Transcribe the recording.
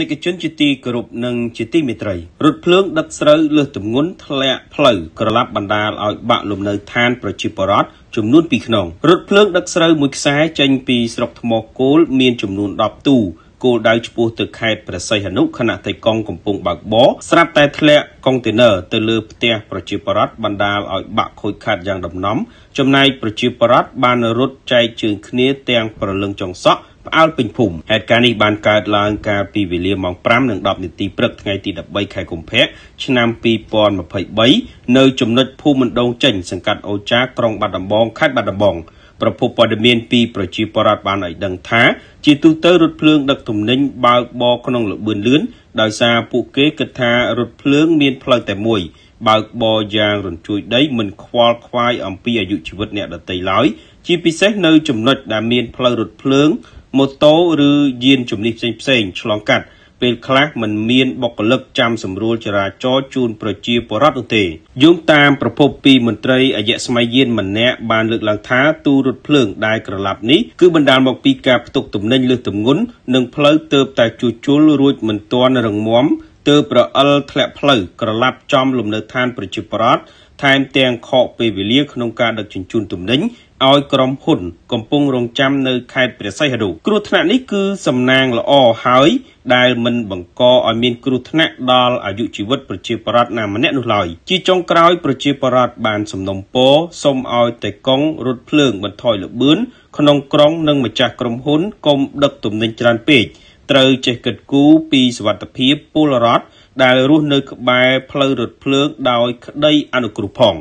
និកជនជាទីគោរពនិងជាទីមេត្រីរថភ្លើងដឹកស្រូវលើសទម្ងន់ធ្លាក់ផ្លូវក្រឡាប់បណ្ដាលឲ្យបាក់លំនៅឋានប្រជាពលរដ្ឋចំនួន2ខ្នងរថភ្លើង ដឹកស្រូវមួយខ្សែចេញពីស្រុកថ្មគោលមានចំនួន10ទូគោលដៅឆ្ពោះទៅខេត្តព្រះសីហនុខណៈទីកងកំពង់បើកបរស្រាប់តែធ្លាក់កុងតឺន័រទៅលើផ្ទះប្រជាពលរដ្ឋបណ្ដាលឲ្យបាក់ខូចខាតយ៉ាងដំណំចំណែកប្រជាពលរដ្ឋបាន រត់ចែកជើងគ្នាទាំងប្រលឹងចង្សក់ផ្អើលពេញភូមិហេតុការណ៍នេះបានកើតឡើងកាលពីវេលាម៉ោង5និង10នាទីព្រឹកថ្ងៃទី13ខែកុម្ភៈឆ្នាំ2023នៅចំណុចភូមិមណ្ដងចេញសង្កាត់អូចាក្រុងបាត់ដំបងខេត្តបាត់ដំបងប្រពន្ធព័ត៌មានពីប្រជាពលរដ្ឋបានឲ្យដឹងថាជាទូទៅរថភ្លើងដឹកទំនិញបើកបរក្នុងល្បឿនលឿនដោយសារពួកគេគិតថារថភ្លើងមានផ្លូវតែមួយ បើកបរយ៉ាងរញ្ជួយដីមិនខ្វល់ខ្វាយអំពីអាយុជីវិតអ្នកដទៃឡើយជាពិសេសនៅចំណុចដែលមានផ្លូវរថភ្លើងម៉ូតូឬយានជំនិះផ្សេងផ្សេងឆ្លងកាត់ពេលខ្លះมันមានបុគ្គលិកចាំសម្រួលចរាចរណ៍ជូនប្រជាពលរដ្ឋនោះទេយោងតាមប្រភពពីមន្ត្រីអយស្ម័យយានម្នាក់បានលើកឡើងថាទូរថភ្លើង ដែលក្រឡាប់នេះគឺបណ្ដាលមកពីការផ្ទុកទំនិញលើសទម្ងន់និងផ្លូវទៅតែជួសជុលរួចមិនទាន់រងមាំទើបប្រអិលធ្លាក់ផ្លូវក្រឡាប់ចំ លំនៅឋានប្រជាពលរដ្ឋថែមទាំងខកពេលវេលាក្នុងការដឹកជញ្ជូនទំនិញឲ្យក្រុមហ៊ុនកំពុងរងចាំនៅខេត្តព្រះសីហនុគ្រោះថ្នាក់នេះគឺសំណាងល្អហើយដែលមិន បង្កឲ្យមានគ្រោះថ្នាក់ដល់អាយុជីវិតប្រជាពលរដ្ឋណាម្នាក់នោះឡើយជាចុងក្រោយប្រជាពលរដ្ឋបាន សំណូមពរសូមឲ្យតេកុងរត់ភ្លើងបន្ថយល្បឿនក្នុងក្រុង និងម្ចាស់ក្រុមហ៊ុនកុំដឹកទំនិញច្រើនពេកត្រូវចេះគិតគូរពីសវត្ថភាពពលរដ្ឋដែលរស់នៅ ក្បែរផ្លូវរថភ្លើងដោយ ក្តីអនុគ្រោះផង